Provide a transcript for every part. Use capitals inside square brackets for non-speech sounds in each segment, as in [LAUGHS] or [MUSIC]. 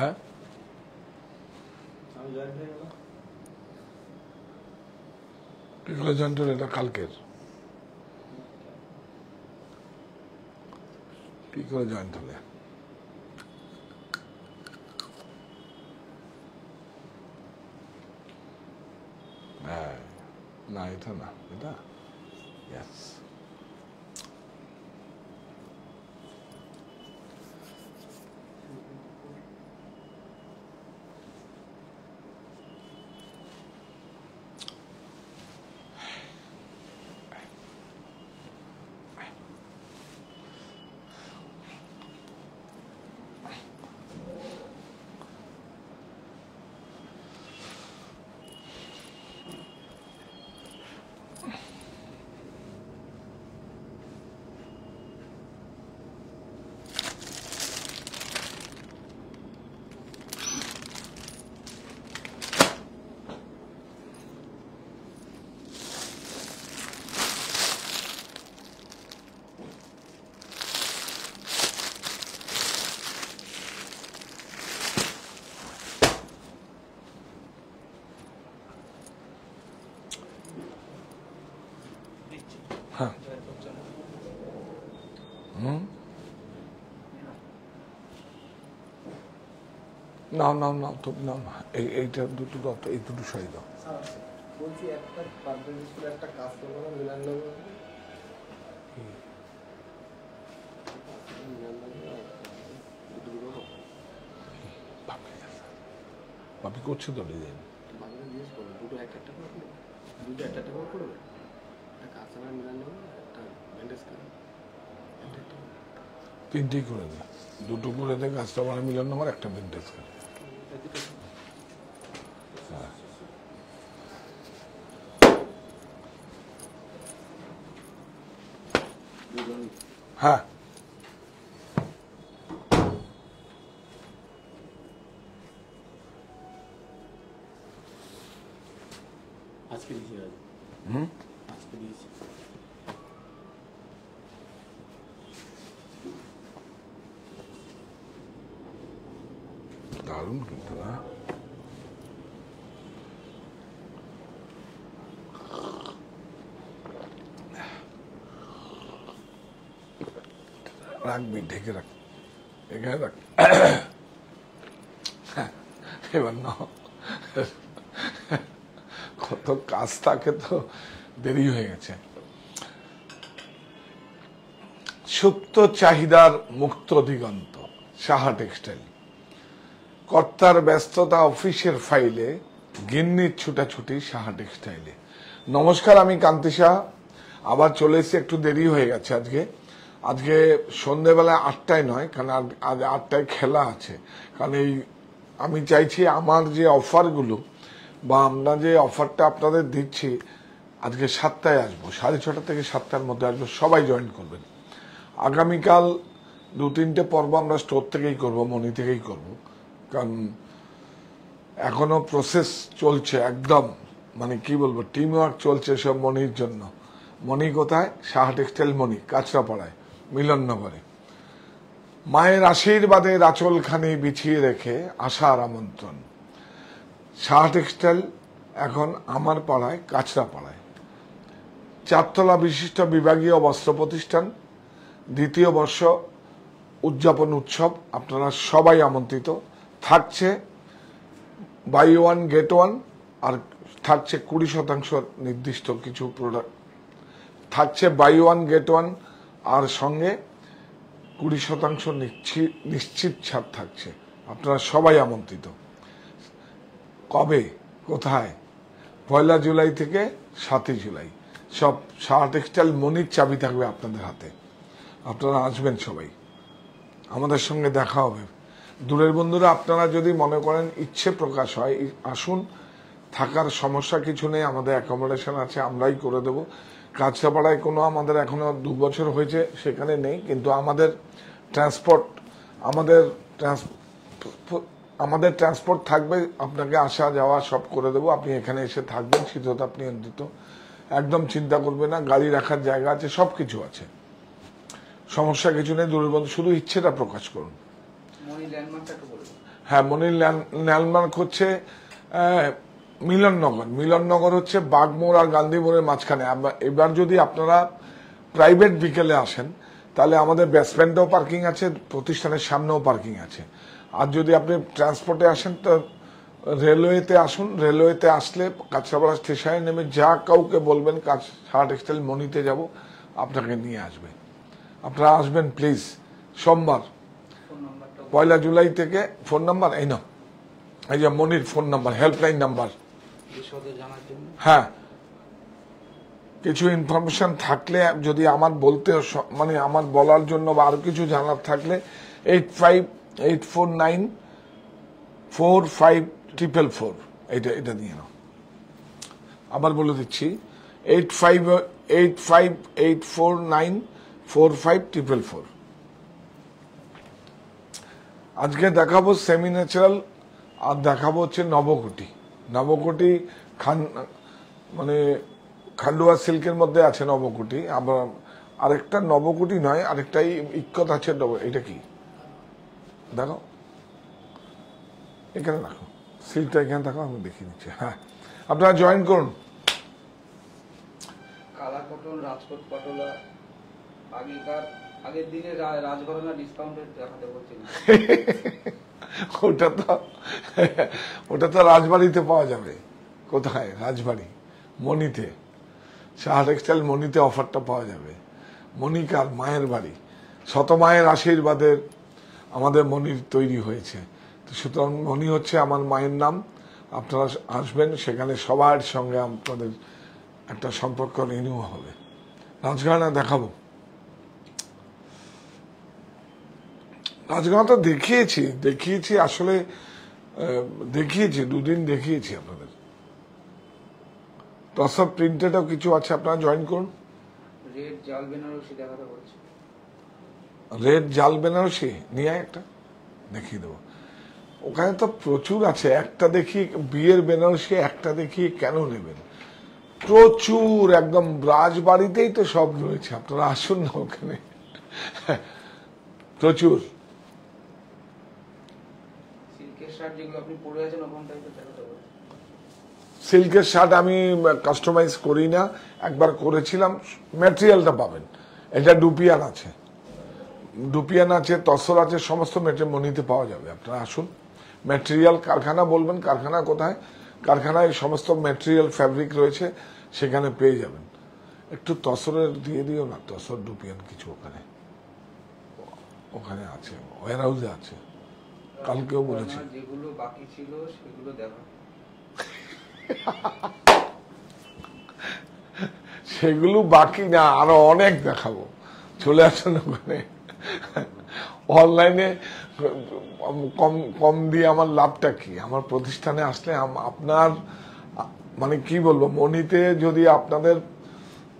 হ্যাঁ এটা কালকের কি করে জয়েন্ট হলে হ্যাঁ না এটা না এটা না না না তো না এইটা দুটো দত্ত এই দুটো সই দাও বলছি একটা পারপেন্ডিকুলার একটা কাজ মিলান বাপি করছে তো ডিজাইন দুটো করে দুটো একটা মিলান নেবো একটা তিনটেই করে দে দুটো করে দেয় কাঁচটা বানা মিলান নেবো একটা ব্যান্ডেজ করে experiência. Hum? A experiência. Darum gitu lah. রাখবি ঢেকে রাখ ঢেকে রাখ এবার না তো কাজ তাকে তো দেরি হয়ে গেছে সুপ্ত চাহিদার মুক্ত দিগন্ত সাহা টেক্সটাইল কর্তার ব্যস্ততা অফিসের ফাইলে গিন্নির ছুটাছুটি সাহা টেক্সটাইলে নমস্কার আমি কান্তি শাহ আবার চলে এসে একটু দেরি হয়ে গেছে আজকে আজকে সন্ধেবেলায় আটটায় নয় কারণ আজ আটটায় খেলা আছে কারণ এই আমি চাইছি আমার যে অফারগুলো বা আমরা যে অফারটা আপনাদের দিচ্ছি আজকে সাতটায় আসবো সাড়ে ছটা থেকে সাতটার মধ্যে আসবো সবাই জয়েন করবেন আগামীকাল দু তিনটে পর্ব আমরা স্টোর থেকেই করব মনি থেকেই করব কারণ এখনও প্রসেস চলছে একদম মানে কি বলবো টিম ওয়ার্ক চলছে সব মনির জন্য মনি কোথায় সাহা টেক্সটাইল মনি কাঁচরাপাড়ায় মিলনগরে মায়ের আশীর্বাদের আচলখানি বিছিয়ে রেখে আশার আমন্ত্রণ শাহ টেক্সটাইল এখন আমার পাড়ায় কাছড়া পাড়ায় চারতলা বিশিষ্ট বিভাগীয় বস্ত্র প্রতিষ্ঠান দ্বিতীয় বর্ষ উদযাপন উৎসব আপনারা সবাই আমন্ত্রিত থাকছে বাই ওয়ান গেট ওয়ান আর থাকছে কুড়ি শতাংশ নির্দিষ্ট কিছু প্রোডাক্ট থাকছে বাই ওয়ান গেট ওয়ান আর সঙ্গে কুড়ি শতাংশ নিশ্চিত ছাড় থাকছে আপনারা সবাই আমন্ত্রিত কবে কোথায় পয়লা জুলাই থেকে সাতই জুলাই সব সাহা টেক্সটাইল মনির চাবি থাকবে আপনাদের হাতে আপনারা আসবেন সবাই আমাদের সঙ্গে দেখা হবে দূরের বন্ধুরা আপনারা যদি মনে করেন ইচ্ছে প্রকাশ হয় আসুন থাকার সমস্যা কিছু নেই আমাদের অ্যাকোমোডেশন আছে আমরাই করে দেবো কাছাপাড়ায় কোনো আমাদের এখনো দু বছর হয়েছে সেখানে নেই কিন্তু আমাদের ট্রান্সপোর্ট আমাদের ট্রান্স আমাদের ট্রান্সপোর্ট থাকবে আপনাকে আসা যাওয়া সব করে দেবো আপনি এখানে এসে থাকবেন শীতত আপনি অন্তত একদম চিন্তা করবে না গাড়ি রাখার জায়গা আছে সব কিছু আছে সমস্যা কিছু নেই দুর্বল শুধু ইচ্ছেটা প্রকাশ করুন হ্যাঁ মনির ল্যান্ডমার্ক হচ্ছে মিলননগর মিলননগর হচ্ছে বাগমোড় আর গান্ধীমোড়ের মাঝখানে এবার যদি আপনারা প্রাইভেট বিকেলে আসেন তাহলে আমাদের ব্যাসমেন্টেও পার্কিং আছে প্রতিষ্ঠানের সামনেও পার্কিং আছে আর যদি আপনি ট্রান্সপোর্টে আসেন তো রেলওয়েতে আসুন রেলওয়েতে আসলে কাছাপাড়া স্টেশনে নেমে যা কাউকে বলবেন কাজ সারা টেক্সটাইল মনিতে যাব আপনাকে নিয়ে আসবে আপনারা আসবেন প্লিজ সোমবার পয়লা জুলাই থেকে ফোন নাম্বার এই না এই যে মনির ফোন নাম্বার হেল্পলাইন নাম্বার হ্যাঁ কিছু ইনফরমেশন থাকলে যদি আমার বলতে মানে আমার বলার জন্য বা আরো কিছু জানার থাকলে eight five eight four nine four five triple four এটা এটা দিয়ে নাও আবার বলে দিচ্ছি eight five eight five eight four nine four five triple four আজকে দেখাবো সেমি ন্যাচারাল আর দেখাবো হচ্ছে নবকোটি নবকোটি খান মানে খান্ডুয়া সিল্কের মধ্যে আছে নবকোটি আবার আরেকটা নবকোটি নয় আরেকটাই ইক্কত আছে এটা কি দেখো এখানে দেখো সিটটা এখানে দেখো আমি দেখিয়ে নিচ্ছি হ্যাঁ আপনারা জয়েন করুন কালা কটন রাজকোট পটলা আগেকার আগের দিনে রাজঘরনা দেখাতে [LAUGHS] ওটা তো ওটা তো রাজবাড়িতে পাওয়া যাবে কোথায় রাজবাড়ি মণিতে শাহ টেক্সটাইল মনিতে অফারটা পাওয়া যাবে মণিকার মায়ের বাড়ি শত মায়ের আশীর্বাদের আমাদের মনির তৈরি হয়েছে তো সুতরাং মনি হচ্ছে আমার মায়ের নাম আপনারা আসবেন সেখানে সবার সঙ্গে আপনাদের একটা সম্পর্ক রিনিউ হবে রাজগানা দেখাবো রাজগানা তো দেখিয়েছি দেখিয়েছি আসলে দেখিয়েছি দুদিন দেখিয়েছি আপনাদের সব প্রিন্টেডও কিছু আছে আপনারা জয়েন করুন রেড জাল বেনারসি দেখাতে বলছে রেড জাল বেনারসি নিয়ে একটা দেখিয়ে দেবো ওখানে তো প্রচুর আছে একটা দেখি বিয়ের বেনারসি একটা দেখি কেন নেবেন প্রচুর একদম রাজবাড়িতেই তো সব রয়েছে আপনারা আসুন না ওখানে প্রচুর সিল্কের শার্ট আমি কাস্টমাইজ করি না একবার করেছিলাম ম্যাটেরিয়ালটা পাবেন এটা ডুপিয়ার আছে ডুপিয়ান আছে তসর আছে সমস্ত মনিতে পাওয়া যাবে আপনারা আসুন ম্যাটেরিয়াল কারখানা বলবেন কারখানা কোথায় কারখানায় সমস্ত ম্যাটেরিয়াল ফ্যাব্রিক রয়েছে সেখানে পেয়ে যাবেন একটু তসরের দিয়ে দিও না তসর ডুপিয়ান কিছু ওখানে ওখানে আছে ওয়ার হাউসে আছে কালকেও বলেছি সেগুলো সেগুলো বাকি না আরো অনেক দেখাবো চলে আসুন ওখানে অনলাইনে কম কম দিয়ে আমার লাভটা কি আমার প্রতিষ্ঠানে আসলে আপনার মানে কি বলবো মনিতে যদি আপনাদের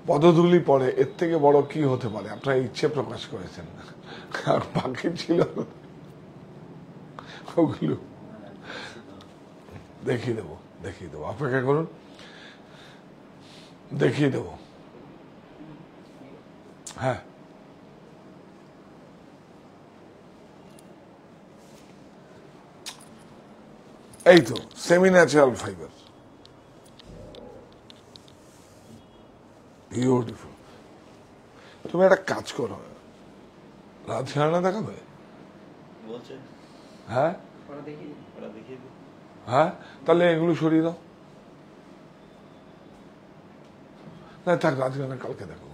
পদধুলি পড়ে এর থেকে বড় কি হতে পারে আপনার ইচ্ছে প্রকাশ করেছেন আর বাকি ছিল ওগুলো দেখিয়ে দেবো দেখিয়ে দেবো অপেক্ষা করুন দেখিয়ে দেবো হ্যাঁ এই তো সেমি ন্যাচারাল ফাইবার বিউটিফুল তুমি একটা কাজ করো রাত দেখাবে হ্যাঁ হ্যাঁ তাহলে এগুলো সরিয়ে দাও না থাক রাত কালকে দেখো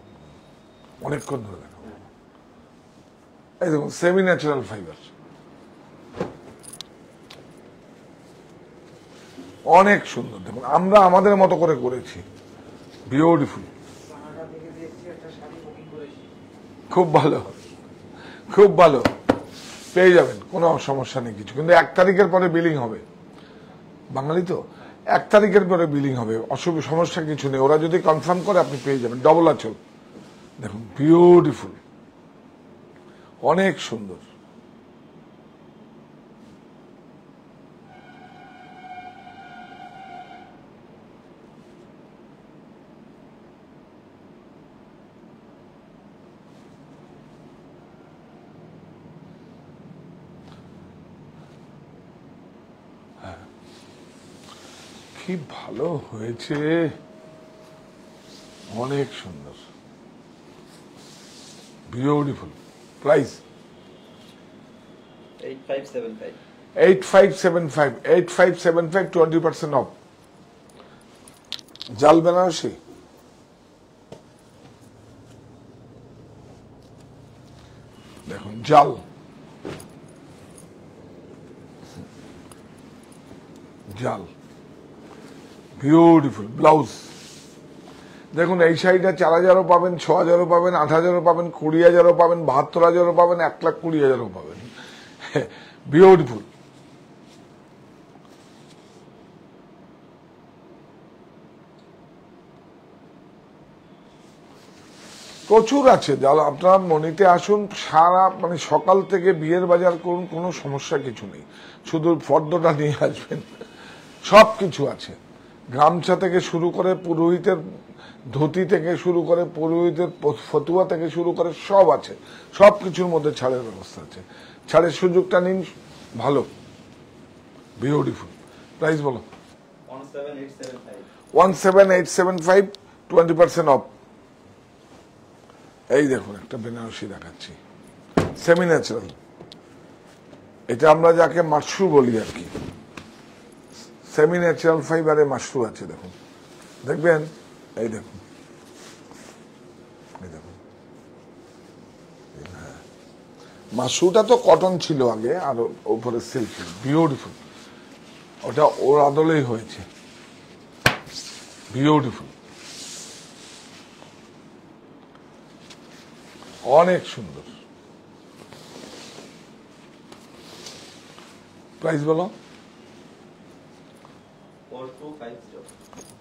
অনেকক্ষণ ধরে দেখো এই দেখুন সেমি ন্যাচারাল ফাইবার অনেক সুন্দর দেখুন আমরা আমাদের মতো করে করেছি বিউটিফুল খুব ভালো খুব ভালো পেয়ে যাবেন কোনো সমস্যা নেই কিছু কিন্তু এক তারিখের পরে বিলিং হবে বাঙালি তো এক তারিখের পরে বিলিং হবে অসুবিধা সমস্যা কিছু নেই ওরা যদি কনফার্ম করে আপনি পেয়ে যাবেন ডবল আচল দেখুন বিউটিফুল অনেক সুন্দর ভালো হয়েছে অনেক সুন্দর বিউটিফুল প্রাইস জাল বেনারসি দেখুন জাল জাল বিউটিফুল ব্লাউজ দেখুন এই শাড়িটা চার হাজারও পাবেন ছ হাজারও পাবেন আট হাজারও পাবেন কুড়ি হাজারও পাবেন বাহাত্তর হাজারও পাবেন এক লাখ কুড়ি হাজারও পাবেন বিউটিফুল [LAUGHS] প্রচুর আছে যারা আপনারা মনিতে আসুন সারা মানে সকাল থেকে বিয়ের বাজার করুন কোনো সমস্যা কিছু নেই শুধু ফর্দটা নিয়ে আসবেন সব কিছু আছে গামছা থেকে শুরু করে পুরোহিতের ধুতি থেকে শুরু করে পুরোহিতের ফতুয়া থেকে শুরু করে সব আছে সব কিছুর মধ্যে ছাড়ের ব্যবস্থা আছে ছাড়ের সুযোগটা নিন ভালো বিউটিফুল প্রাইস বলো one seven eight seven five twenty percent off এই দেখুন একটা বেনারসি দেখাচ্ছি সেমি ন্যাচারাল এটা আমরা যাকে মাসু বলি আর কি সেমি ন্যাচারাল ফাইবারে মাশরু আছে দেখুন দেখবেন এই দেখুন এই দেখুন মাশরুটা তো কটন ছিল আগে আর ওপরে সিল্ক বিউটিফুল ওটা ওর আদলেই হয়েছে বিউটিফুল অনেক সুন্দর প্রাইস বলো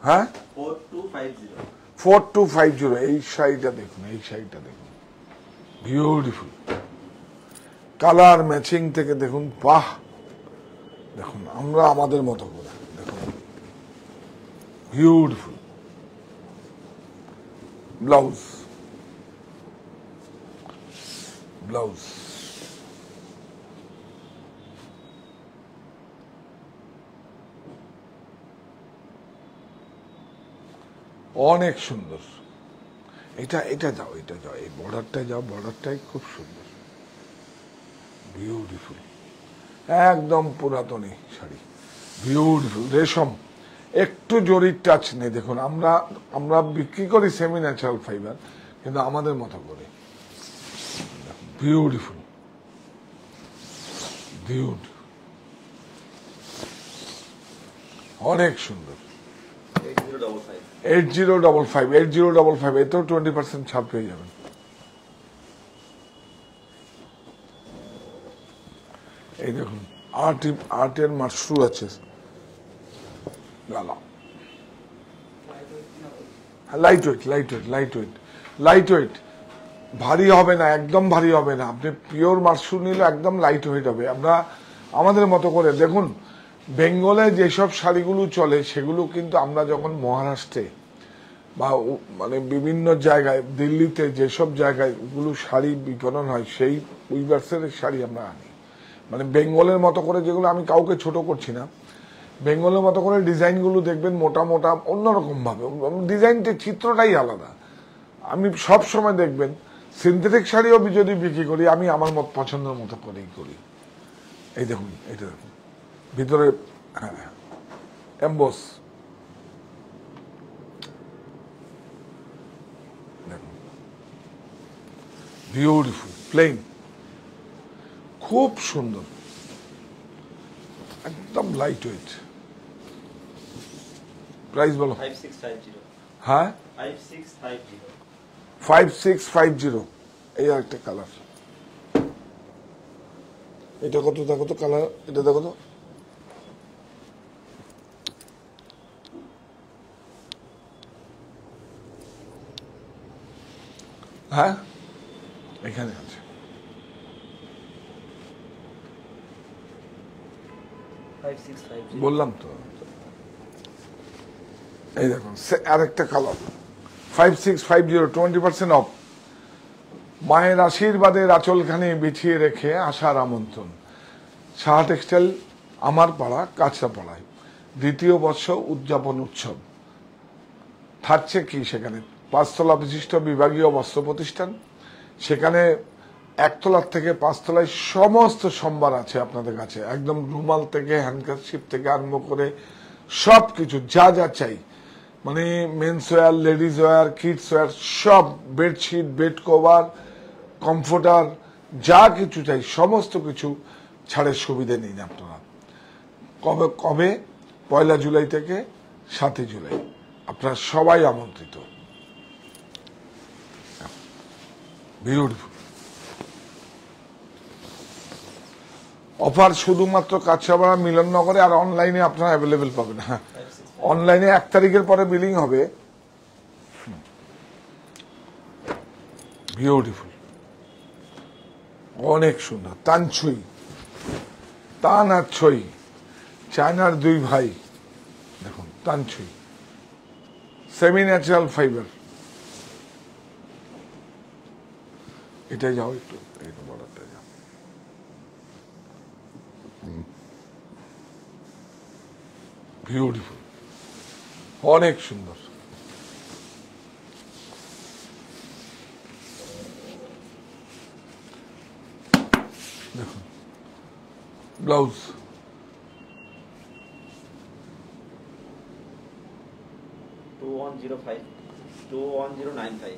হ্যাঁ ফোর টু ফাইভ জিরো এই শাড়িটা দেখুন এই শাড়িটা দেখুন বিউটিফুল কালার ম্যাচিং থেকে দেখুন বাহ দেখুন আমরা আমাদের মতো করে দেখুন বিউটিফুল ব্লাউজ ব্লাউজ অনেক সুন্দর এটা এটা যাও এটা যাও এই বর্ডারটা যাও বর্ডারটাই খুব সুন্দর বিউটিফুল একদম পুরাতনই শাড়ি বিউটিফুল রেশম একটু জরির টাচ নেই দেখুন আমরা আমরা বিক্রি করি সেমি ন্যাচারাল ফাইবার কিন্তু আমাদের মতো করে বিউটিফুল অনেক সুন্দর eight zero double five eight zero double five এতেও টোয়েন্টি পার্সেন্ট ছাড় পেয়ে যাবেন এই দেখুন আর্ট আর্ট এর মাশরু আছে গালা light weight light weight light weight light weight ভারী হবে না একদম ভারী হবে না আপনি পিওর মাশরু নিলে একদম লাইট ওয়েট হবে আমরা আমাদের মতো করে দেখুন বেঙ্গলে যেসব শাড়িগুলো চলে সেগুলো কিন্তু আমরা যখন মহারাষ্ট্রে বা মানে বিভিন্ন জায়গায় দিল্লিতে যেসব জায়গায় ওগুলো শাড়ি বিকরণ হয় সেই উইভার্সের শাড়ি আমরা আনি মানে বেঙ্গলের মতো করে যেগুলো আমি কাউকে ছোট করছি না বেঙ্গলের মতো করে ডিজাইনগুলো দেখবেন মোটা মোটা অন্যরকমভাবে ডিজাইনটা চিত্রটাই আলাদা আমি সব সময় দেখবেন সিনথেটিক শাড়িও যদি বিক্রি করি আমি আমার মত পছন্দের মতো করেই করি এই দেখুন এটা দেখুন ভিতরে এম্বস বিউটিফুল প্লেন খুব সুন্দর একদম লাইট ওয়েট প্রাইস বলো হ্যাঁ ফাইভ সিক্স ফাইভ জিরো এই একটা কালার এটা কত দেখো তো কালার এটা দেখো তো হ্যাঁ এখানে আছে বললাম তো এই দেখুন আর একটা colour five six five zero twenty percent off মায়ের আশীর্বাদের আচলখানি বিছিয়ে রেখে আসার আমন্ত্রণ সাহা টেক্সটাইল আমার পাড়া কাঁচরাপাড়ায় দ্বিতীয় বর্ষ উদযাপন উৎসব থাকছে কি সেখানে পাঁচতলা বিশিষ্ট বিভাগীয় বস্ত্র প্রতিষ্ঠান সেখানে একতলার থেকে পাঁচতলায় সমস্ত সম্ভার আছে আপনাদের কাছে একদম রুমাল থেকে হ্যান্ডকারশিপ থেকে আরম্ভ করে সব কিছু যা যা চাই মানে men's wear ladies wear kids wear সব বেডশিট বেড কভার কমফোর্টার যা কিছু চাই সমস্ত কিছু ছাড়ের সুবিধে নিন আপনারা কবে কবে পয়লা জুলাই থেকে সাতই জুলাই আপনারা সবাই আমন্ত্রিত Beautiful. অফার শুধুমাত্র কাছাপাড়া মিলননগরে আর অনলাইনে আপনারা অ্যাভেলেবেল পাবেন হ্যাঁ অনলাইনে এক তারিখের পরে বিলিং হবে বিউটিফুল অনেক সুন্দর তান ছুই তান আর ছই চায়নার দুই ভাই দেখুন তান ছুই সেমি ন্যাচারাল ফাইবার এটা যাও একটু একটু বর্ডারটা যাও বিউটিফুল অনেক সুন্দর দেখুন blouse two one zero five two one zero nine five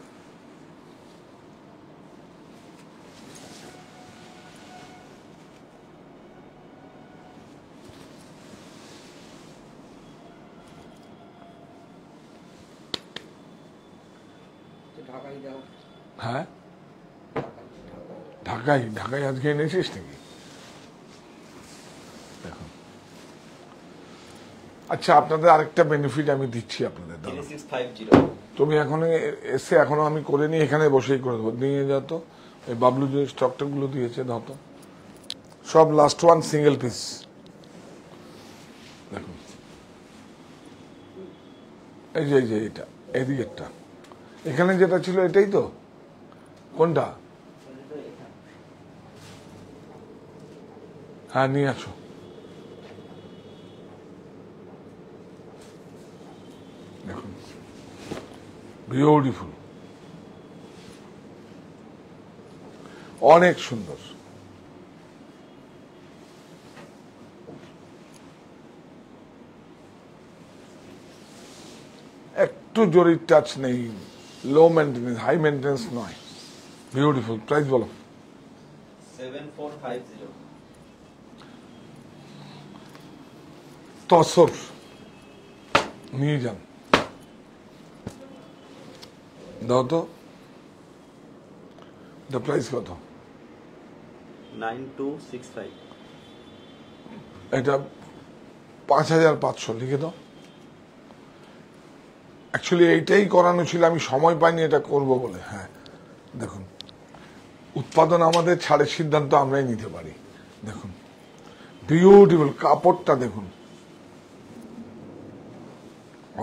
ঢাকায় ঢাকায় আজকে এনেছিস নাকি আচ্ছা আপনাদের আরেকটা বেনিফিট আমি দিচ্ছি আপনাদের তুমি এখন এসে এখনো আমি করে নিই এখানে বসেই করে দেবো নিয়ে যা তো এই বাবলু যে গুলো দিয়েছে ধত সব লাস্ট ওয়ান সিঙ্গেল পিস দেখুন এই যে এই যে এটা এদিকেরটা এখানে যেটা ছিল এটাই তো কোনটা হ্যাঁ নিয়ে আসো বিউটিফুল অনেক সুন্দর একটু জরির টাচ নেই লো মেনটেন্স হাই মেনটেন্স নয় বিউটিফুল প্রাইস বলো seven four five zero tussar নিয়ে যান দাও তো প্রাইস কত এটা পাঁচ হাজার পাঁচশো লিখে দাও অ্যাকচুয়ালি এইটাই করানো ছিল আমি সময় পাইনি এটা করব বলে হ্যাঁ দেখুন উৎপাদন আমাদের ছাড়ের সিদ্ধান্ত আমরাই নিতে পারি দেখুন বিউটিফুল কাপড়টা দেখুন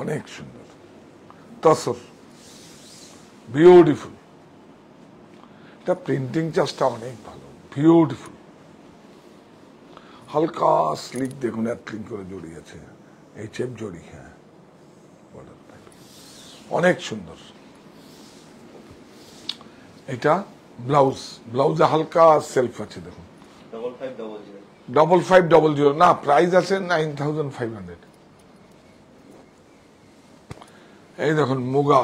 অনেক সুন্দর তসর বিউটিফুল এটা প্রিন্টিং চাষটা অনেক ভালো বিউটিফুল হালকা স্লিক দেখুন অ্যাথলিং করে জড়িয়েছে এই চেপ জড়ি হ্যাঁ অনেক সুন্দর এটা ব্লাউজ ব্লাউজে হালকা সেলফ আছে দেখুন ডবল ফাইভ ডবল জিরো না প্রাইস আছে নাইন থাউজেন্ড ফাইভ হান্ড্রেড এই দেখুন মুগা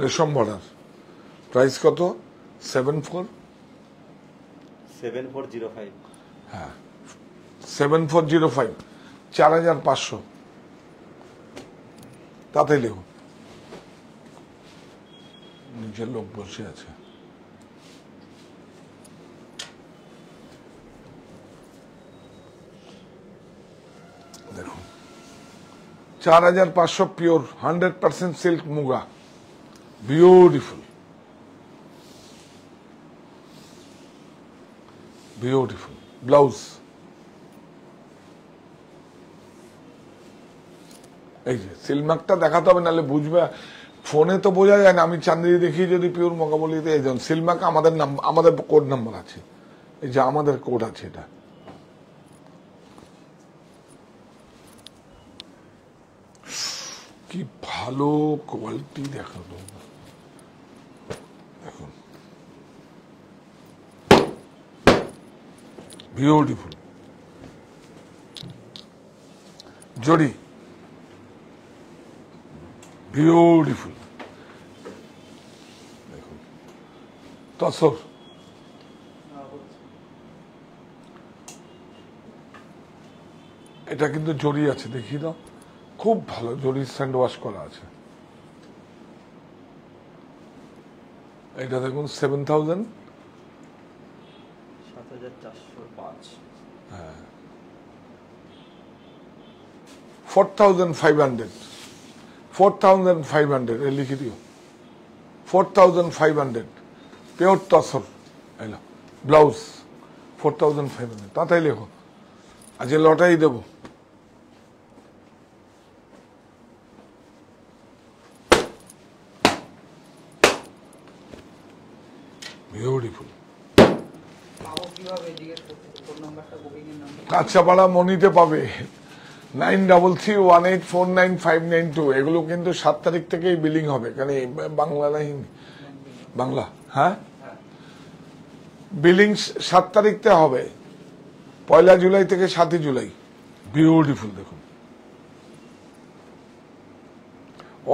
রেশম বর্ডার প্রাইস কত seven four seven four zero five হ্যাঁ সেভেন ফোর জিরো ফাইভ চার হাজার পাঁচশো তাতে লিখুন নিজের লোক বসে আছে চার হাজার পাঁচশো pure hundred percent silk muga beautiful beautiful blouse এই যে সিলমাকটা দেখাতে হবে নাহলে বুঝবে ফোনে তো বোঝা যায় না আমি চান্দিনী দেখি যদি পিওর বলি এই যেমন সিলমার্ক আমাদের নাম আমাদের কোড নাম্বার আছে এই যে আমাদের কোড আছে এটা কি ভালো কোয়ালিটি দেখানো বিউটিফুল জড়ি বিউটিফুল তসর এটা কিন্তু জড়ি আছে দেখি না খুব ভালো জরির স্যান্ড ওয়াশ করা আছে এটা দেখুন সেভেন থাউজেন্ড হ্যাঁ four thousand five hundred four thousand five hundred এ লিখে দিও four five hundred blouse four thousand five hundred লেখো আজকে লটাই দেবো কাঁচাপাড়া মনিতে পাবে nine double three one eight four nine five nine two এগুলো কিন্তু সাত তারিখ থেকেই বিলিং হবে কারণ বাংলা না বাংলা হ্যাঁ বিলিং সাত তারিখতে হবে পয়লা জুলাই থেকে সাতই জুলাই বিউটিফুল দেখুন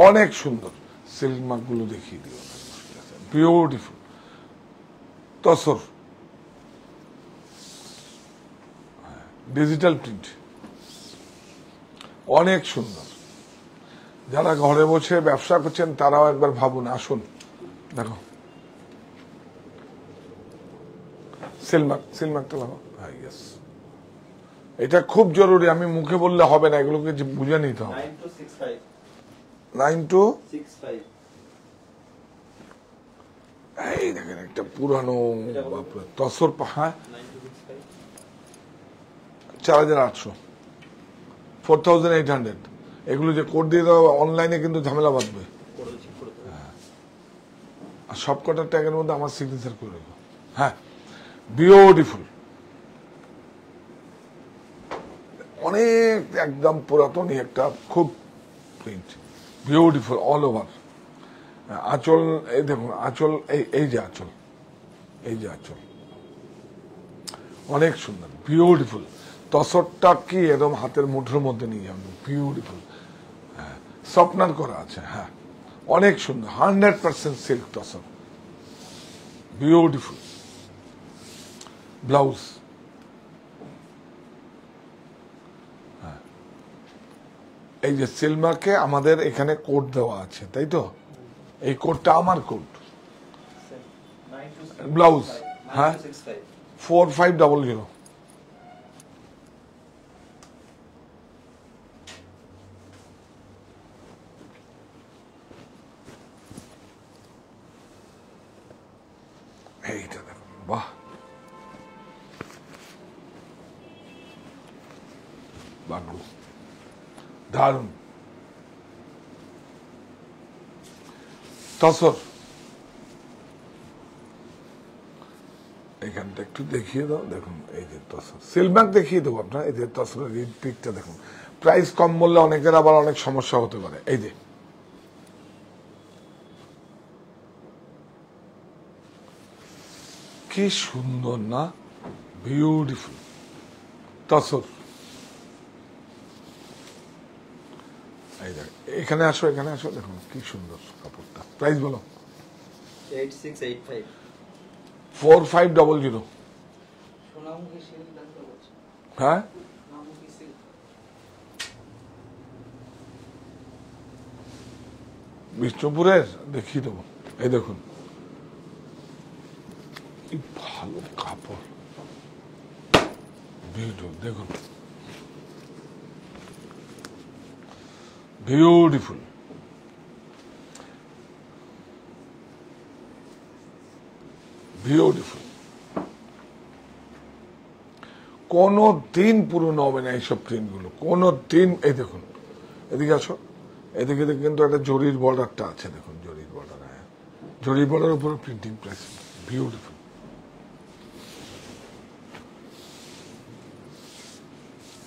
অনেক সুন্দর সিল্ক মার্কগুলো দেখিয়ে দিও বিউটিফুল তসর ডিজিটাল প্রিন্ট অনেক সুন্দর যারা ঘরে বসে ব্যবসা করছেন তারাও একবার ভাবুন আসুন দেখো হ্যাঁ, এটা খুব জরুরি আমি মুখে বললে হবে না এগুলোকে বুঝে নিতে হবে নাইন টু এই দেখেন একটা পুরানো তসর পাহাড় চার হাজার আটশো ফোর থাউজেন্ড এইট হান্ড্রেড এগুলো যে কোড দিয়ে দেওয়া অনলাইনে কিন্তু ঝামেলা বাঁধবে হ্যাঁ। আর সবকটা কটার ট্যাগের মধ্যে আমার সিগনেচার করে দেবো হ্যাঁ বিউটিফুল অনেক একদম পুরাতনই একটা খুব প্রিন্ট বিউটিফুল অল ওভার আঁচল এই দেখুন আঁচল এই এই যে আঁচল এই যে আঁচল অনেক সুন্দর বিউটিফুল তসরটা কি এরম হাতের মুঠোর মধ্যে নিয়ে যাবেন বিউটিফুল হ্যাঁ স্বপ্নার করা আছে হ্যাঁ অনেক সুন্দর hundred percent silk tussar beautiful blouse হ্যাঁ। এই যে সিলমাকে আমাদের এখানে কোট দেওয়া আছে তাই তো এই কোটটা আমার কোট ব্লাউজ হ্যাঁ ফোর ফাইভ ডাবল জিরো এইটা দেখো বাহ বাগরু দারুণ তসর এখানটা একটু দেখিয়ে দাও দেখুন এই যে তসর সিলব্যাগ দেখিয়ে দেবো আপনার এই যে তসরের পিকটা দেখুন প্রাইস কম বললে অনেকের আবার অনেক সমস্যা হতে পারে এই যে কি সুন্দর না বিউটিফুল তাসর এই দেখ এখানে আসো এখানে আসো দেখুন কি সুন্দর কাপড়টা প্রাইস বলো ফোর ফাইভ ডবল জিরো হ্যাঁ বিষ্ণুপুরের দেখিয়ে দেবো এই দেখুন ভালো কাপড় বিউটিফুল দেখুন বিউটিফুল বিউটিফুল কোনো দিন পুরনো হবে না এইসব গুলো কোনো দিন এই দেখুন এদিকে আসো এদিকে কিন্তু একটা জরির বর্ডারটা আছে দেখুন জরির বর্ডার হ্যাঁ জরির বর্ডার উপরে প্রিন্টিং প্রেস বিউটিফুল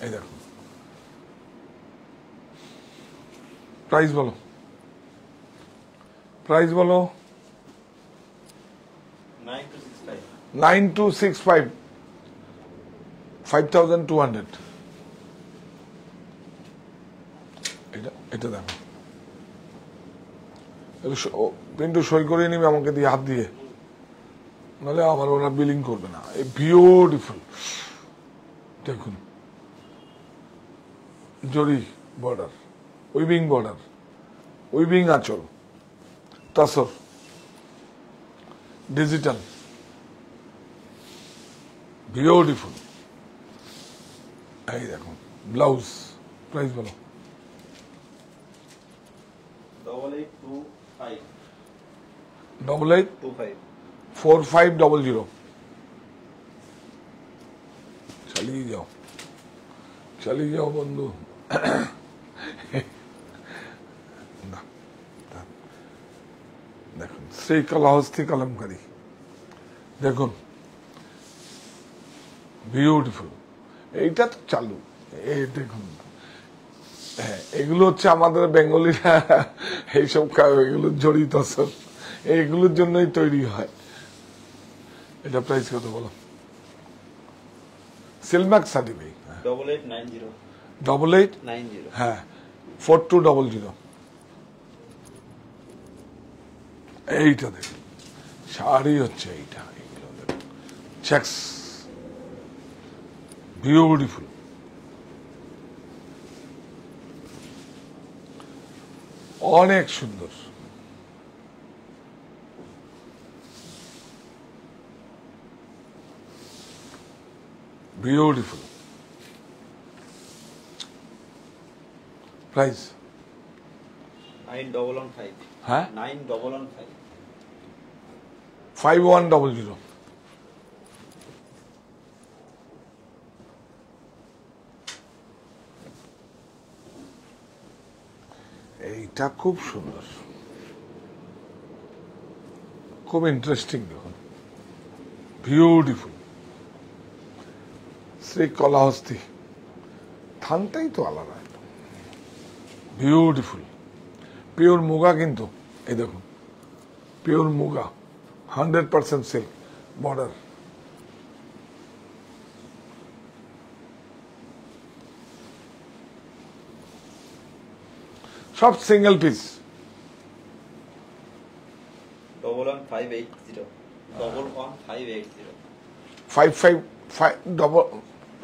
এই দেখো প্রাইস বলো প্রাইস বলো নাইন টু সিক্স ফাইভ এটা দেখো সই করে নিবে আমাকে দিয়ে হাত দিয়ে নাহলে আবার ওরা বিলিং করবে না এই বিউটিফুল দেখুন জরি বর্ডার উইভিং বর্ডার উইভিং আঁচল তাসর ডিজিটাল বিউটিফুল এই দেখুন ব্লাউজ প্রাইস বলো double eight four five double zero চালিয়ে যাও চালিয়ে যাও বন্ধু দেখুন সেই কালাহস্থি কালামকারী দেখুন বিউটিফুল এইটা তো চালু এই দেখুন হ্যাঁ এগুলো হচ্ছে আমাদের বেঙ্গলিরা এইসব এগুলো জড়িত সব এগুলোর জন্যই তৈরি হয় এটা প্রাইস কত বলো silk mark certificate double eight nine zero double eight হ্যাঁ ফোর টু ডবল জিরো এইটা দেখুন শাড়ি হচ্ছে এইটা চেক্স বিউটিফুল অনেক সুন্দর বিউটিফুল প্রাইস হ্যাঁ ফাইভ ওয়ান ডবল জিরো এইটা খুব সুন্দর খুব ইন্টারেস্টিং দেখুন বিউটিফুল শ্রী কলাহস্তি থানটাই তো আলাদা বিউটিফুল পিওর মুগা কিন্তু এই দেখুন pure muga hundred percent silk border সব single piece double one five eight zero double one five eight zero five five five double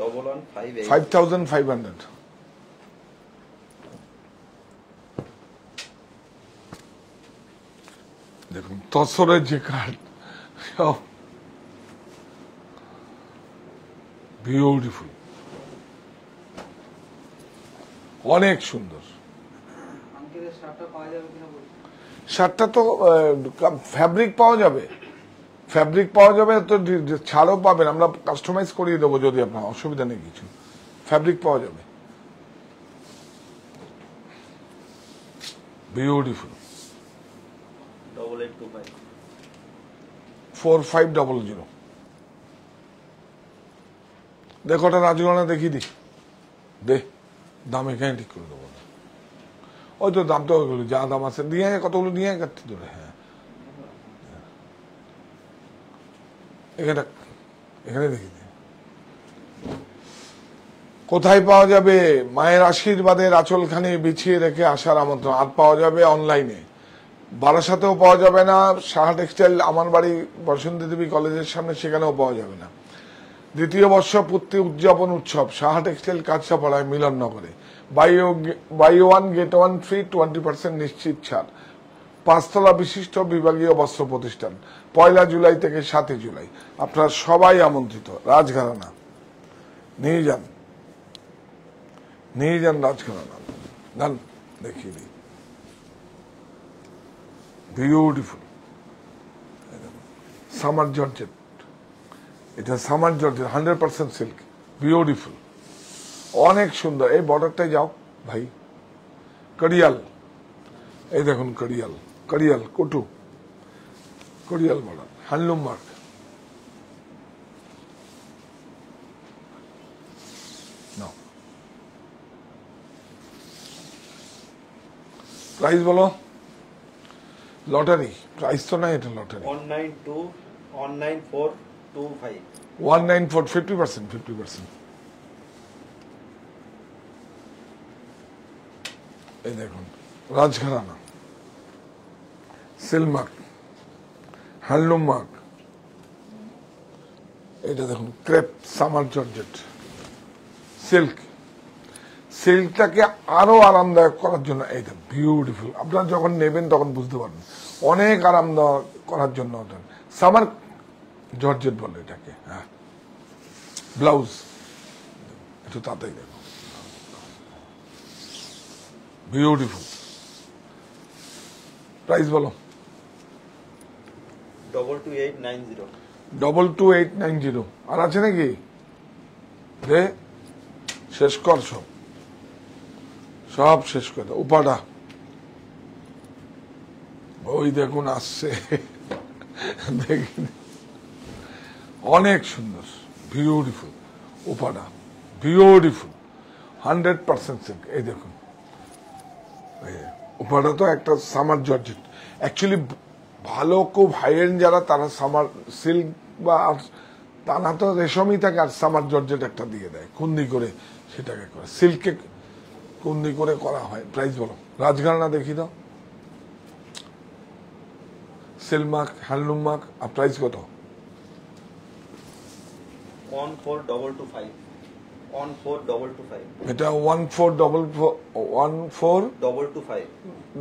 double one five five thousand five hundred দেখুন তসরের যে কাঠ বিউটিফুল অনেক সুন্দর শার্টটা তো ফ্যাব্রিক পাওয়া যাবে ফ্যাব্রিক পাওয়া যাবে তো ছাড়ও পাবেন আমরা কাস্টমাইজ করিয়ে দেবো যদি আপনার অসুবিধা নেই কিছু ফ্যাব্রিক পাওয়া যাবে beautiful four five double zero দেখো ওটা রাজগণা দেখিয়ে দি দে দাম এখানে ঠিক করে দেবো ওই তো দাম তো ওইগুলো যা দাম আছে দিয়ে কতগুলো দিয়ে কাটতে ধরে হ্যাঁ এখানে এখানে দেখি কোথায় পাওয়া যাবে মায়ের আশীর্বাদের আঁচলখানে বিছিয়ে রেখে আসার আমন্ত্রণ আর পাওয়া যাবে অনলাইনে বারাসাতেও পাওয়া যাবে না সাহা টেক্সটাইল আমার বাড়ি বসন্তী দেবী কলেজের সামনে সেখানেও পাওয়া যাবে না দ্বিতীয় বর্ষ পূর্তি উদযাপন উৎসব সাহা টেক্সটাইল কাছাপাড়ায় মিলননগরে বাইও buy one get one free twenty percent নিশ্চিত ছাড় পাঁচতলা বিশিষ্ট বিভাগীয় বস্ত্র প্রতিষ্ঠান পয়লা জুলাই থেকে সাতই জুলাই আপনারা সবাই আমন্ত্রিত রাজঘরানা নিয়ে যান নিয়ে যান রাজঘরানা গান দেখিয়ে দিই beautiful. Summer jacket. It has summer jacket, hundred percent silk. Beautiful. অনেক সুন্দর এই বর্ডারটাই যাও ভাই করিয়াল এই দেখুন করিয়াল করিয়াল কটু করিয়াল বর্ডার হ্যান্ডলুম মার্ক प्राइस बोलो লটারি প্রাইস তো নাই এটা lottery one nine two one nine four two five one nine four fifty percent fifty percent এই দেখুন রাজঘরানা সিলমার্ক হ্যান্ডলুম মার্ক এটা দেখুন ক্রেপ সামার জর্জেট সিল্ক সেলটাকে আরো আরামদায়ক করার জন্য এটা বিউটিফুল আপনারা যখন নেবেন তখন বুঝতে পারবেন অনেক আরামদায়ক করার জন্য সামার জর্জেট বলে এটাকে হ্যাঁ ব্লাউজ একটু তাড়াতাড়ি দেখো বিউটিফুল প্রাইস বলো double two eight nine zero আর আছে নাকি রে শেষ কর সব সব শেষ করে উপাটা ওই দেখুন আসছে অনেক সুন্দর বিউটিফুল উপাটা বিউটিফুল হান্ড্রেড পার্সেন্ট সিল্ক এই দেখুন উপাটা তো একটা সামার জর্জেট অ্যাকচুয়ালি ভালো খুব হাই এন্ড যারা তারা সামার সিল্ক বা তারা তো রেশমই থাকে আর সামার জর্জেট একটা দিয়ে দেয় কুন্দি করে সেটাকে করে সিল্কে কুন্দি করে করা হয় প্রাইজ বলো রাজঘরানা দেখি দাও সিলমাক হ্যান্ডলুম মাক আর প্রাইজ কত one four double two five one four double two five এটা one four double four one four double two five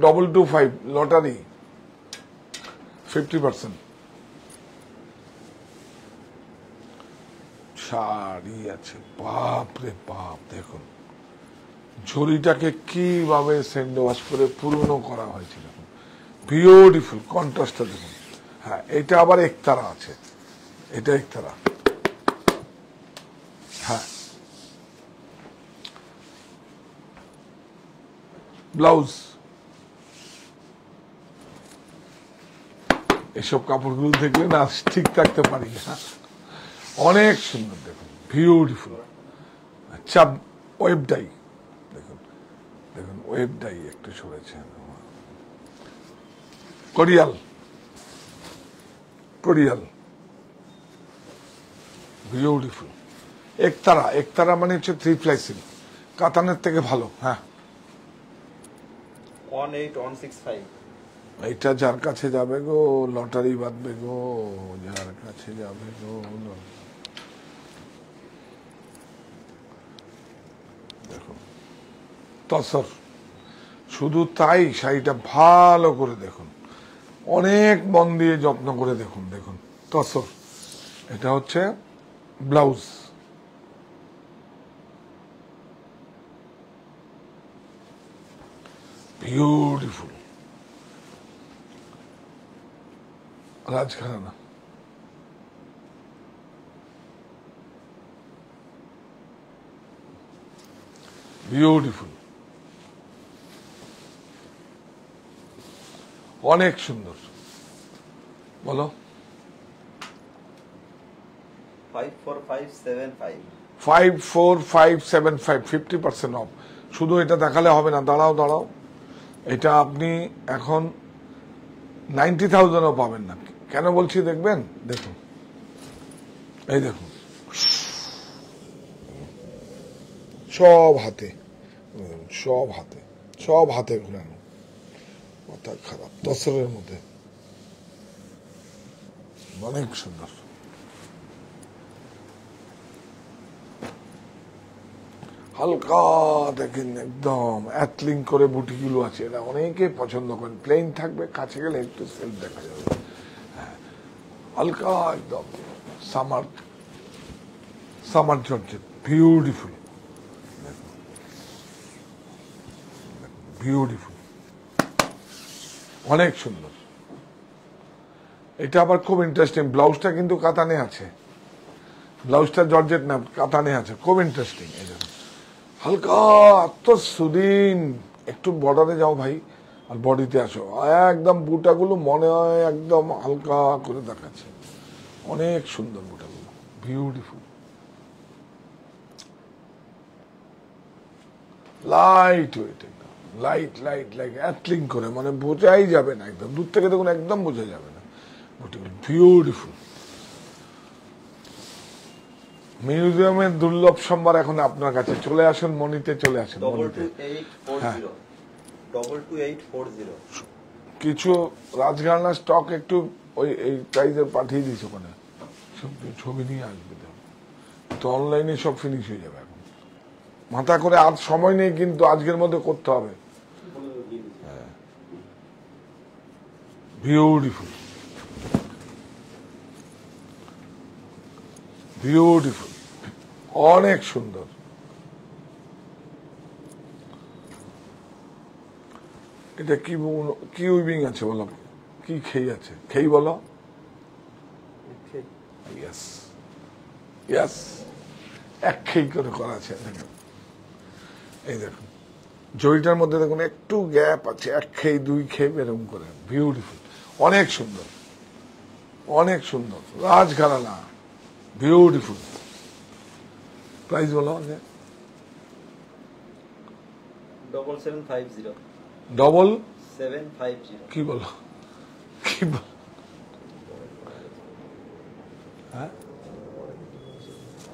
double two five lottery fifty percent sari আছে বাপ রে বাপ দেখুন ঝুড়িটাকে কিভাবে সেন্ড ওয়াশ করে পূর্ণ করা হয়েছিল বিউটিফুল কন্ট্রাস্টটা দেখুন হ্যাঁ এটা আবার একতারা আছে এটা একতারা হ্যাঁ ব্লাউজ এসব কাপড়গুলো দেখলে না ঠিক থাকতে পারি না অনেক সুন্দর দেখুন বিউটিফুল চাপ ওয়েবটাই ওয়েবটাই একটু সরেছে কোরিয়াল কোরিয়াল বিউটিফুল একতারা একতারা মানে হচ্ছে থ্রি ফ্লাইসিল কাতানের থেকে ভালো হ্যাঁ এটা যার কাছে যাবে গো লটারি বাঁধবে গো যার কাছে যাবে গো দেখো তসর শুধু তাই শাড়িটা ভালো করে দেখুন অনেক মন দিয়ে যত্ন করে দেখুন দেখুন তসর এটা হচ্ছে ব্লাউজ বিউটিফুল রাজখানা বিউটিফুল অনেক সুন্দর বলো five four five seven five fifty percent off শুধু এটা দেখালে হবে না দাঁড়াও দাঁড়াও এটা আপনি এখন নাইনটি থাউজেন্ডও পাবেন না কেন বলছি দেখবেন দেখুন এই দেখুন সব হাতে সব হাতে সব হাতে ঘুরানো মাথা খারাপ তসরের মধ্যে অনেক সুন্দর হালকা দেখেন একদম অ্যাথলিং করে বুটিগুলো আছে এটা অনেকে পছন্দ করেন প্লেন থাকবে কাছে গেলে একটু সেলফ দেখা যাবে হ্যাঁ। হালকা একদম summer summer georgette beautiful beautiful অনেক সুন্দর এটা আবার খুব ইন্টারেস্টিং ব্লাউজটা কিন্তু কাতানে আছে ব্লাউজটা জর্জেট না কাতানে আছে খুব ইন্টারেস্টিং এই জন্য হালকা এত সুদিন একটু বর্ডারে যাও ভাই আর বডিতে আসো একদম বুটাগুলো মনে হয় একদম হালকা করে দেখাচ্ছে অনেক সুন্দর বুটাগুলো beautiful light weighting light light light অ্যাথলিং করে মানে বোঝাই যাবে না একদম দূর থেকে দেখুন একদম বোঝা যাবে না বিউটিফুল মিউজিয়ামের দুর্লভ সম্ভার এখন আপনার কাছে চলে আসেন মনিতে চলে আসেন মনিতে হ্যাঁ। কিছু রাজগানা স্টক একটু ওই এই প্রাইজে পাঠিয়ে দিয়েছে ওখানে ছবি নিয়ে আসবে তো অনলাইনে সব ফিনিশ হয়ে যাবে মাথা করে আর সময় নেই কিন্তু আজকের মধ্যে করতে হবে বিউটিফুল বিউটিফুল অনেক সুন্দর এটা কি কি উইভিং আছে বলো কি খেই আছে খেই বলো ইয়াস এক খেই করে করা আছে এই দেখুন জড়িটার মধ্যে দেখুন একটু গ্যাপ আছে এক খেয়ে দুই খেয়ে এরকম করে বিউটিফুল অনেক সুন্দর অনেক সুন্দর রাজঘরানা বিউটিফুল প্রাইস বলো আছে double seven five zero double seven five zero কি বলো কি হ্যাঁ?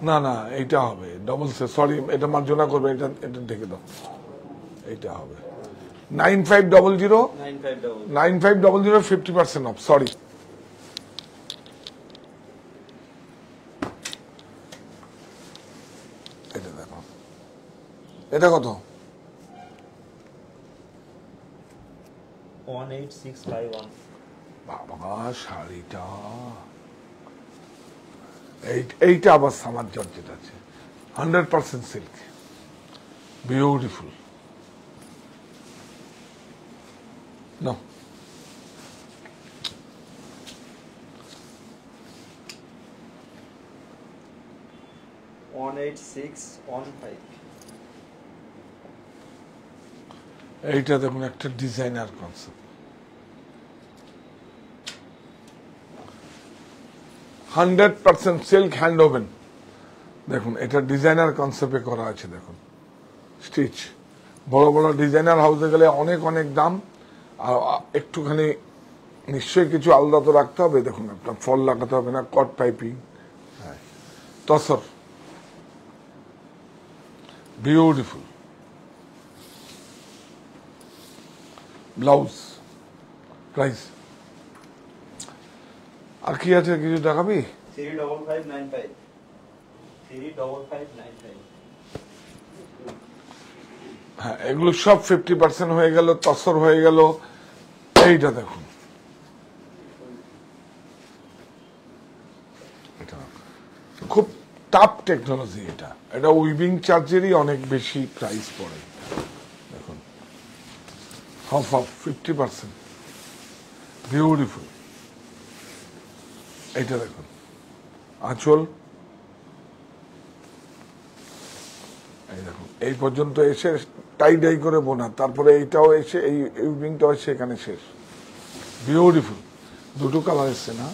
না না এটা হবে ডবল সে সরি এটা মার্জনা করবে এটা এটা ঢেকে দাও এইটা হবে nine five double zero nine five double zero fifty percent off sorry এটা দেখো এটা কত শাড়িটা এইটা আবার সামার জর্জেট আছে 100% silk. Beautiful. No. One eight six one five. এইটা দেখুন একটা designer concept hundred percent silk hand woven দেখুন এটা ডিজাইনার কনসেপ্টে করা আছে দেখুন স্টিচ বড় বড় ডিজাইনার হাউসে গেলে অনেক অনেক দাম আর একটুখানি নিশ্চয়ই কিছু আলাদা তো রাখতে হবে দেখুন আপনার ফল লাগাতে হবে না কট পাইপিং হ্যাঁ তসর বিউটিফুল ব্লাউজ প্রাইস আর কি আছে কিছু দেখাবি three double five nine five হ্যাঁ, এগুলো সব ফিফটি পার্সেন্ট হয়ে গেল তসর হয়ে গেল এইটা দেখুন খুব টাপ টেকনোলজি এটা এটা উইভিং চার্জেরই অনেক বেশি প্রাইস পড়ে দেখুন half half fifty percent beautiful এটা দেখুন আঁচল এই পর্যন্ত এসে টাই ডাই করে বোনা তারপরে এইটাও এসে এই উইংটাও এসে এখানে শেষ বিউটিফুল দুটো কালার এসছে না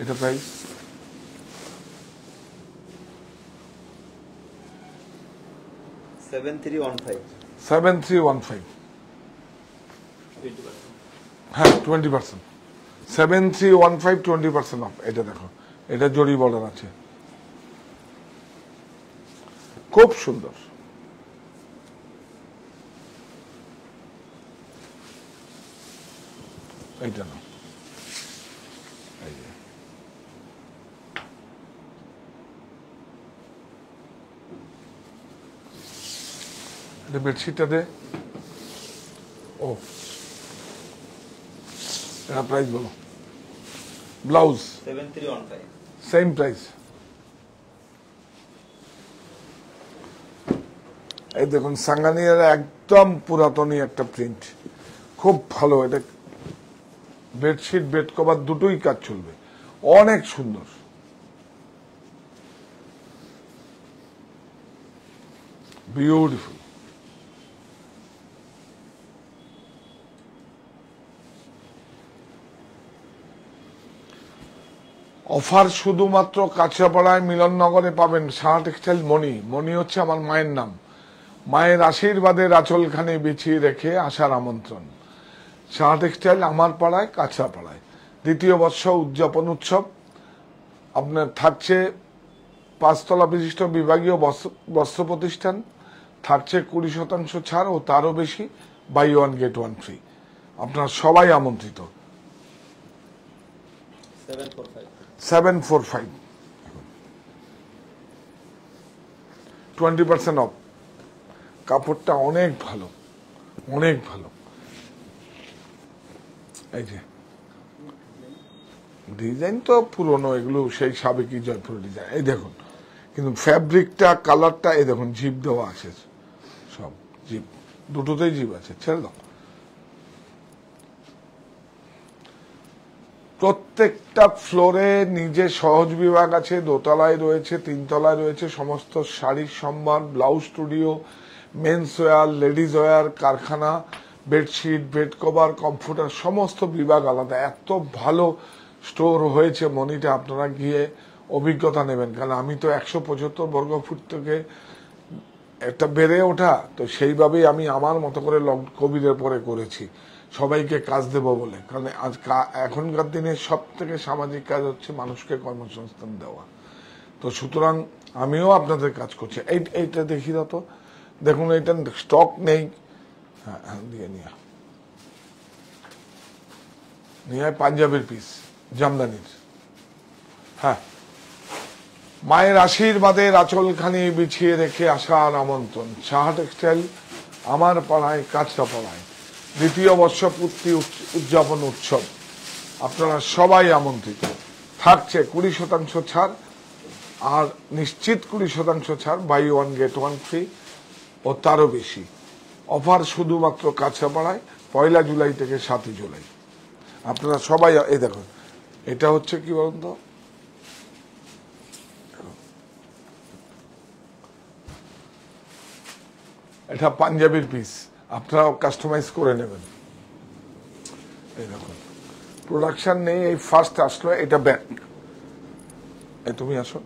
এটা price seven three one five হ্যাঁ twenty percent seven three one five twenty percent off এটা দেখো এটা জরি বর্ডার আছে খুব সুন্দর বেডশিটটা দে ও প্রাইস বলো ব্লাউজ সেম প্রাইস এই দেখুন সাঙ্গানিয়ার একদম পুরাতনই একটা প্রিন্ট খুব ভালো এটা বেডশিট বেড কভার দুটোই কাজ চলবে অনেক সুন্দর বিউটিফুল অফার শুধুমাত্র কাছাপাড়ায় মিলননগরে পাবেন সারা টেক্সটাইল মণি মণি হচ্ছে আমার মায়ের নাম মায়ের আশীর্বাদের আচলখানে বিছিয়ে রেখে আসার আমন্ত্রণ শাহ টেক্সটাইল আমার পাড়ায় কাছড়াপাড়ায় দ্বিতীয় বর্ষ উদযাপন উৎসব আপনার থাকছে পাঁচতলা বিশিষ্ট বিভাগীয় বস্ত্র প্রতিষ্ঠান থাকছে কুড়ি শতাংশ ছাড় ও তারও বেশি buy one get one free আপনার সবাই আমন্ত্রিত seven four five twenty percent off কাপড়টা অনেক ভালো অনেক ভালো এই যে ডিজাইন তো পুরনো এগুলো সেই সাবেকি জয়পুর ডিজাইন এই দেখুন কিন্তু ফ্যাব্রিকটা কালারটা এই দেখুন জিপ দেওয়া আছে সব জিপ দুটোতেই জিপ আছে ছেড়ে দাও প্রত্যেকটা ফ্লোরে নিজে সহজ বিভাগ আছে দোতলায় রয়েছে তিনতলায় রয়েছে সমস্ত শাড়ির সম্মান blouse studio men's wear ladies wear কারখানা বেডশিট বেড কভার কম্পিউটার সমস্ত বিভাগ আলাদা এত ভালো স্টোর হয়েছে মনিটা আপনারা গিয়ে অভিজ্ঞতা নেবেন কারণ আমি তো একশো পঁচাত্তর বর্গফুট থেকে একটা বেড়ে ওঠা তো সেইভাবেই আমি আমার মতো করে কবিদের পরে করেছি সবাইকে কাজ দেব বলে কারণ আজ এখনকার দিনে সব থেকে সামাজিক কাজ হচ্ছে মানুষকে কর্মসংস্থান দেওয়া তো সুতরাং আমিও আপনাদের কাজ করছি এইটা দেখি তো দেখুন এটা স্টক নেই হ্যাঁ দিয়ে হ্যাঁ, নিয়ে নিয়ে পাঞ্জাবের পিস জামদানির হ্যাঁ মায়ের আশীর্বাদের আচলখানি বিছিয়ে রেখে আসার আমন্ত্রণ সাহা টেক্সটাইল আমার পাড়ায় কাঁচরা পাড়ায় দ্বিতীয় বর্ষপূর্তি উদযাপন উৎসব আপনারা সবাই আমন্ত্রিত থাকছে কুড়ি শতাংশ ছাড় আর নিশ্চিত কুড়ি শতাংশ ছাড় buy one get one free ও তারও বেশি অফার শুধুমাত্র কাছাপাড়ায় পয়লা জুলাই থেকে সাতই জুলাই আপনারা সবাই এই দেখুন এটা হচ্ছে কি বলুন তো এটা পাঞ্জাবির পিস আপনারাও কাস্টমাইজ করে নেবেন এই দেখুন প্রোডাকশন নেই এই ফার্স্ট আসলো এটা ব্যাক তুমি আসো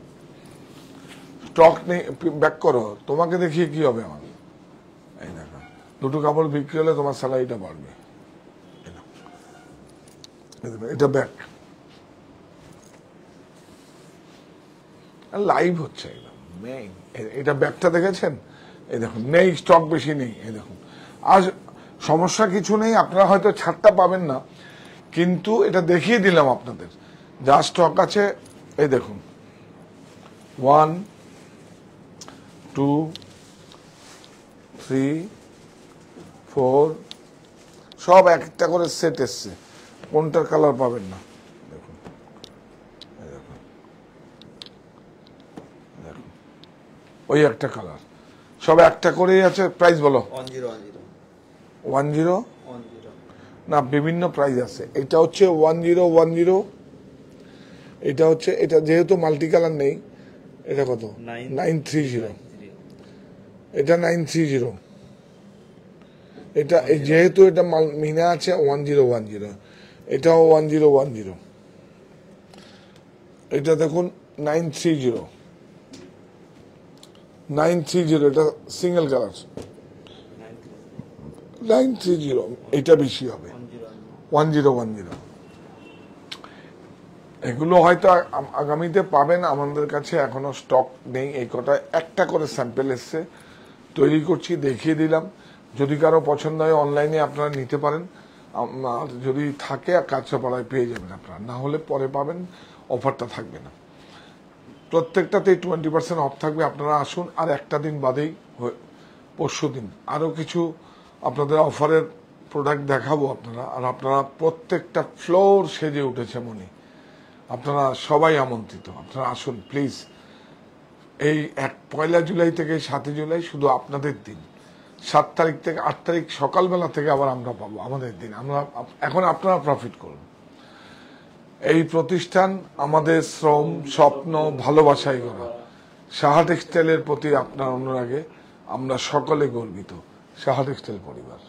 স্টক নেই ব্যাক করো তোমাকে দেখিয়ে কি হবে আমার দুটো কাপড় বিক্রি হলে তোমার স্যালারিটা বাড়বে এটা ব্যাক লাইভ হচ্ছে এটা ব্যাগটা দেখেছেন এই দেখুন নেই স্টক বেশি নেই এই দেখুন আর সমস্যা কিছু নেই আপনারা হয়তো ছাড়টা পাবেন না কিন্তু এটা দেখিয়ে দিলাম আপনাদের যা স্টক আছে এই দেখুন ওয়ান টু থ্রি ফোর সব একটা করে সেট এসছে কোনটার কালার পাবেন না দেখুন ওই একটা কালার সব একটা করেই আছে প্রাইস বলো ওয়ান জিরো না বিভিন্ন প্রাইস আছে এটা হচ্ছে ওয়ান জিরো ওয়ান জিরো এটা হচ্ছে এটা যেহেতু মাল্টি কালার নেই এটা কত নাইন থ্রি জিরো এটা নাইন থ্রি জিরো এটা যেহেতু এটা মিনা আছে ওয়ান জিরো ওয়ান জিরো এটাও ওয়ান জিরো ওয়ান জিরো এটা দেখুন nine three zero nine three zero এটা single colour nine three zero এটা বেশি হবে ওয়ান জিরো ওয়ান জিরো এগুলো হয়তো আগামীতে পাবেন আমাদের কাছে এখনো স্টক নেই এই কটা একটা করে স্যাম্পেল এসছে তৈরি করছি দেখিয়ে দিলাম যদি কারো পছন্দ হয় অনলাইনে আপনারা নিতে পারেন যদি থাকে কাছাপাড়ায় পেয়ে যাবেন আপনারা না হলে পরে পাবেন অফারটা থাকবে না প্রত্যেকটাতেই টোয়েন্টি পার্সেন্ট অফ থাকবে আপনারা আসুন আর একটা দিন বাদেই পরশু দিন আরও কিছু আপনাদের অফারের প্রোডাক্ট দেখাবো আপনারা আর আপনারা প্রত্যেকটা ফ্লোর সেজে উঠেছে মনে আপনারা সবাই আমন্ত্রিত আপনারা আসুন প্লিজ এই এক পয়লা জুলাই থেকে সাতই জুলাই শুধু আপনাদের দিন সাত তারিখ থেকে আট তারিখ সকালবেলা থেকে আবার আমরা পাবো আমাদের দিন আমরা এখন আপনারা প্রফিট করুন এই প্রতিষ্ঠান আমাদের শ্রম স্বপ্ন ভালোবাসাই গড়া শাহা টেক্সটাইলের প্রতি আপনার অনুরাগে আমরা সকলে গর্বিত শাহা টেক্সটাইল পরিবার